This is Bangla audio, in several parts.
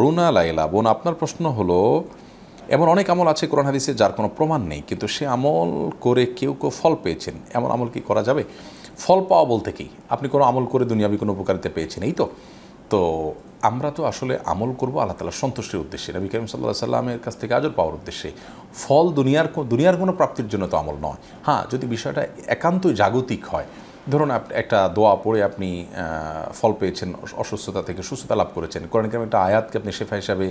রুনা লাইলা বোন আপনার প্রশ্ন হলো এমন অনেক আমল আছে কোরআন হাদিসে যার কোনো প্রমাণ নেই কিন্তু সে আমল করে কেউ কেউ ফল পেয়েছেন এমন আমল কি করা যাবে ফল পাওয়া বলতে কি আপনি কোনো আমল করে দুনিয়াবি কোনো উপকারিতা পেয়েছেন এই তো তো আমরা তো আসলে আমল করব আল্লাহ তালার সন্তুষ্টির উদ্দেশ্যে নবী করিম সাল্লাহ সাল্লামের কাছ থেকে আজর পাওয়ার উদ্দেশ্যে ফল দুনিয়ার দুনিয়ার কোনো প্রাপ্তির জন্য তো আমল নয় হ্যাঁ যদি বিষয়টা একান্তই জাগতিক হয় ধরুন একটা দোয়া পড়ে আপনি ফল পেয়েছেন অসুস্থতা থেকে সুস্থতা লাভ করেছেন কোরআন কারণ একটা আয়াতকে আপনি শেফা হিসাবে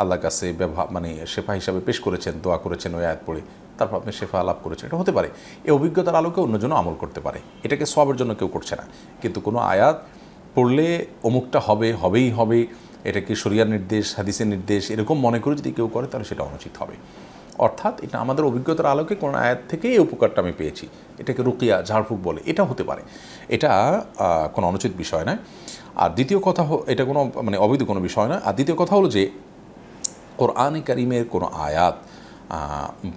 আল্লাহর কাছে ব্যবহার মানে শেফা হিসাবে পেশ করেছেন দোয়া করেছেন ওই আয়াত পড়ে তারপর আপনি শেফা লাভ করেছেন এটা হতে পারে এই অভিজ্ঞতার আলোকে অন্যজন আমল করতে পারে এটাকে সবের জন্য কেউ করছে না কিন্তু কোনো আয়াত পড়লে অমুকটা হবে হবেই হবে এটা কি শরিয়ার নির্দেশ হাদিসের নির্দেশ এরকম মনে করে যদি কেউ করে তাহলে সেটা অনুচিত হবে অর্থাৎ এটা আমাদের অভিজ্ঞতার আলোকে কোনো আয়াত থেকে এই উপকারটা আমি পেয়েছি এটাকে রুকিয়া ঝাড়ফুঁক বলে এটা হতে পারে এটা কোনো অনুচিত বিষয় নয় আর দ্বিতীয় কথা এটা কোনো মানে অবৈধ কোনো বিষয় নয় আর দ্বিতীয় কথা হলো যে কোরআনে কারিমের কোনো আয়াত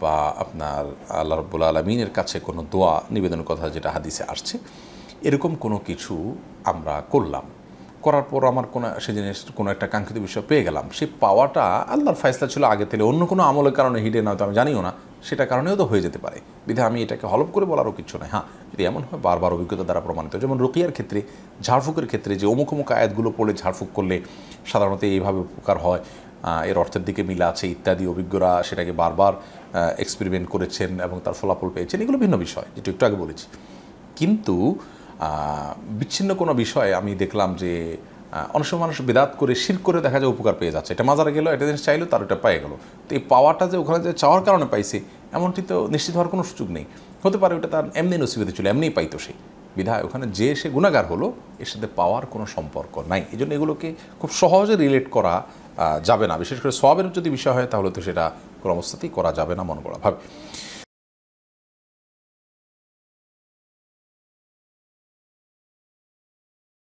বা আপনার আল্লাহ রব্বুল আলমিনের কাছে কোনো দোয়া নিবেদনের কথা যেটা হাদিসে আসছে এরকম কোনো কিছু আমরা করলাম করার পর আমার কোনো সে জিনিস কোনো একটা কাঙ্ক্ষিত বিষয় পেয়ে গেলাম সেই পাওয়াটা আল্লাহর ফাইসলা ছিল আগে থেকে অন্য কোনো আমলের কারণে হিডে না হয়তো আমি জানিও না সেটা কারণেও তো হয়ে যেতে পারে বিধে আমি এটাকে হলপ করে বলারও কিছু নয় হ্যাঁ যদি এমন হয় বারবার অভিজ্ঞতা দ্বারা প্রমাণিত যেমন রুকিয়ার ক্ষেত্রে ঝাড়ফুকের ক্ষেত্রে যে অমুক অমুক আয়াতগুলো পড়লে ঝাড়ফুক করলে সাধারণত এইভাবে উপকার হয় এর অর্থের দিকে মিলা আছে ইত্যাদি অভিজ্ঞরা সেটাকে বারবার এক্সপেরিমেন্ট করেছেন এবং তার ফলাফল পেয়েছেন এগুলো ভিন্ন বিষয় যেটা একটু আগে বলেছি কিন্তু বিচ্ছিন্ন কোনো বিষয়ে আমি দেখলাম যে অনেক সময় মানুষ বেদাত করে শির করে দেখা যায় উপকার পেয়ে যাচ্ছে এটা মাজারে গেলো একটা জিনিস চাইলো তার ওটা পেয়ে গেলো তো এই পাওয়াটা যে ওখানে যে চাওয়ার কারণে পাইছে এমনটি তো নিশ্চিত হওয়ার কোনো সুযোগ নেই হতে পারে ওটা তার এমনি নসিবতে ছিল এমনিই পাইতো সে বিধায় ওখানে যে সে গুণাগার হলো এর সাথে পাওয়ার কোনো সম্পর্ক নাই এই জন্য এগুলোকে খুব সহজে রিলেট করা যাবে না বিশেষ করে সবের যদি বিষয় হয় তাহলে তো সেটা কোনো অবস্থাতেই করা যাবে না মন করা ভাবে